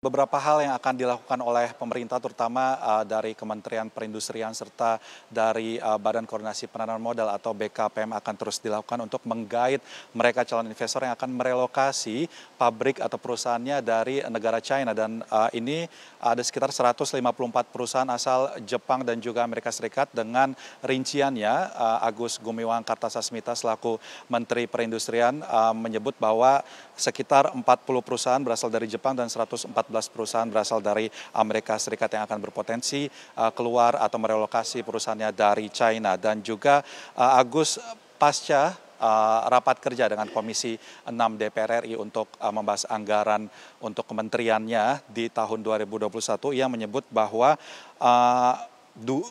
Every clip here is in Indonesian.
Beberapa hal yang akan dilakukan oleh pemerintah terutama uh, dari Kementerian Perindustrian serta dari uh, Badan Koordinasi Penanaman Modal atau BKPM akan terus dilakukan untuk menggait mereka calon investor yang akan merelokasi pabrik atau perusahaannya dari negara China dan uh, ini ada sekitar 154 perusahaan asal Jepang dan juga Amerika Serikat dengan rinciannya uh, Agus Gumiwang Kartasasmita selaku Menteri Perindustrian uh, menyebut bahwa sekitar 40 perusahaan berasal dari Jepang dan 114 perusahaan berasal dari Amerika Serikat yang akan berpotensi eh, keluar atau merelokasi perusahaannya dari China dan juga eh, Agus pasca eh, rapat kerja dengan Komisi 6 DPR RI untuk membahas anggaran untuk kementeriannya di tahun 2021 ia menyebut bahwa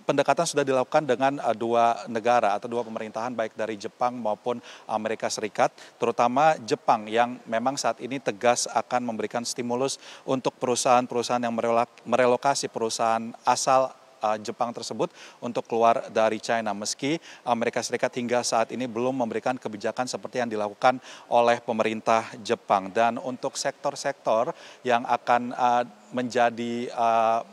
pendekatan sudah dilakukan dengan eh, dua negara atau dua pemerintahan baik dari Jepang maupun Amerika Serikat, terutama Jepang yang memang saat ini tegas akan memberikan stimulus untuk perusahaan-perusahaan yang merelokasi perusahaan asal eh, Jepang tersebut untuk keluar dari China. Meski Amerika Serikat hingga saat ini belum memberikan kebijakan seperti yang dilakukan oleh pemerintah Jepang. Dan untuk sektor-sektor yang akan eh, menjadi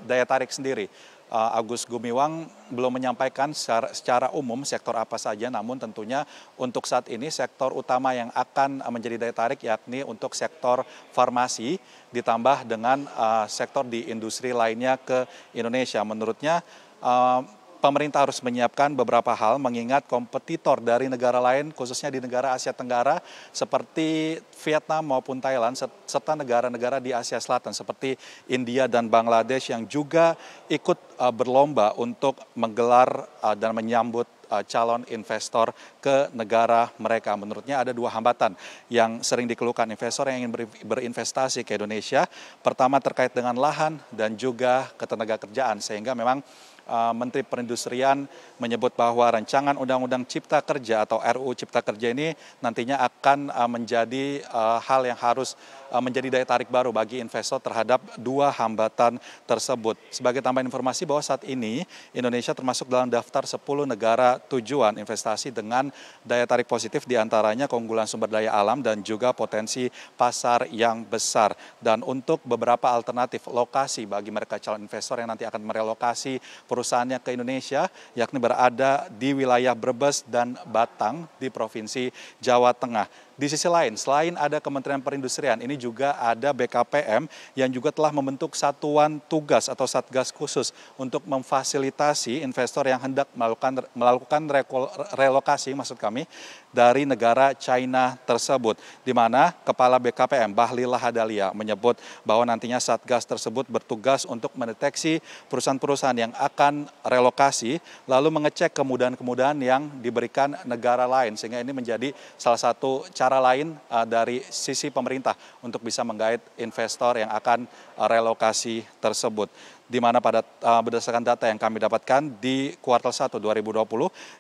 daya tarik sendiri Eh, Agus Gumiwang belum menyampaikan secara, secara umum sektor apa saja, namun tentunya untuk saat ini sektor utama yang akan menjadi daya tarik yakni untuk sektor farmasi ditambah dengan uh, sektor di industri lainnya ke Indonesia. Menurutnya uh, pemerintah harus menyiapkan beberapa hal mengingat kompetitor dari negara lain khususnya di negara Asia Tenggara seperti Vietnam maupun Thailand serta negara-negara di Asia Selatan seperti India dan Bangladesh yang juga ikut eh, berlomba untuk menggelar eh, dan menyambut Eh, calon investor ke negara mereka. Menurutnya ada dua hambatan yang sering dikeluhkan investor yang ingin berinvestasi ke Indonesia. Pertama terkait dengan lahan dan juga ketenaga kerjaan sehingga memang eh, Menteri Perindustrian menyebut bahwa rancangan Undang-Undang Cipta Kerja atau RUU Cipta Kerja ini nantinya akan eh, menjadi hal yang harus menjadi daya tarik baru bagi investor terhadap dua hambatan tersebut. Sebagai tambahan informasi bahwa saat ini Indonesia termasuk dalam daftar 10 negara tujuan investasi dengan daya tarik positif diantaranya keunggulan sumber daya alam dan juga potensi pasar yang besar. Dan untuk beberapa alternatif lokasi bagi mereka calon investor yang nanti akan merelokasi perusahaannya ke Indonesia, yakni berada di wilayah Brebes dan Batang di Provinsi Jawa Tengah. Di sisi lain, selain ada Kementerian Perindustrian, ini juga ada BKPM yang juga telah membentuk satuan tugas atau satgas khusus untuk memfasilitasi investor yang hendak melakukan melakukan relokasi maksud kami dari negara China tersebut. Di mana Kepala BKPM Bahlil Lahadalia menyebut bahwa nantinya satgas tersebut bertugas untuk mendeteksi perusahaan-perusahaan yang akan relokasi lalu mengecek kemudahan-kemudahan yang diberikan negara lain sehingga ini menjadi salah satu cara cara lain eh, dari sisi pemerintah untuk bisa menggait investor yang akan eh, relokasi tersebut di mana pada uh, berdasarkan data yang kami dapatkan di kuartal 1 2020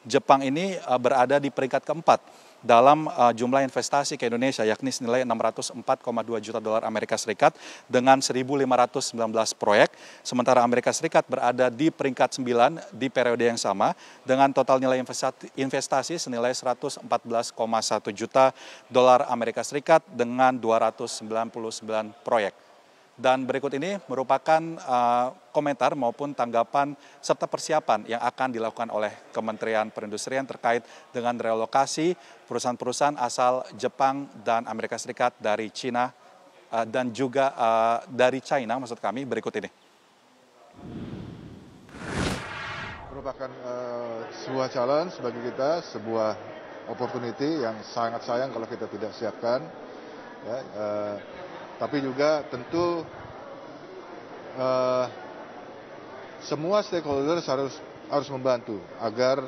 Jepang ini uh, berada di peringkat keempat dalam uh, jumlah investasi ke Indonesia yakni senilai 604,2 juta dolar Amerika Serikat dengan 1.519 proyek. Sementara Amerika Serikat berada di peringkat 9 di periode yang sama dengan total nilai investasi, investasi senilai 114,1 juta dolar Amerika Serikat dengan 299 proyek. Dan berikut ini merupakan uh, komentar maupun tanggapan serta persiapan yang akan dilakukan oleh Kementerian Perindustrian terkait dengan relokasi perusahaan-perusahaan asal Jepang dan Amerika Serikat dari China uh, eh, dan juga uh, dari China maksud kami berikut ini. Merupakan uh, sebuah challenge bagi kita, sebuah opportunity yang sangat sayang kalau kita tidak siapkan. Ya, uh, tapi juga tentu uh, semua stakeholder harus harus membantu agar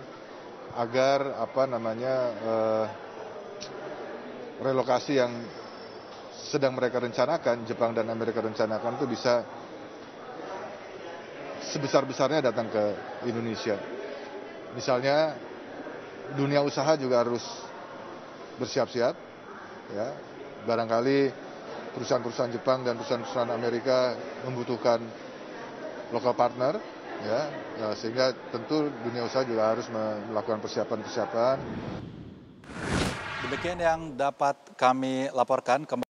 agar apa namanya uh, relokasi yang sedang mereka rencanakan Jepang dan Amerika rencanakan itu bisa sebesar-besarnya datang ke Indonesia. Misalnya dunia usaha juga harus bersiap-siap ya. Barangkali perusahaan-perusahaan Jepang dan perusahaan-perusahaan Amerika membutuhkan local partner ya. ya sehingga tentu dunia usaha juga harus melakukan persiapan-persiapan. Demikian yang dapat kami laporkan.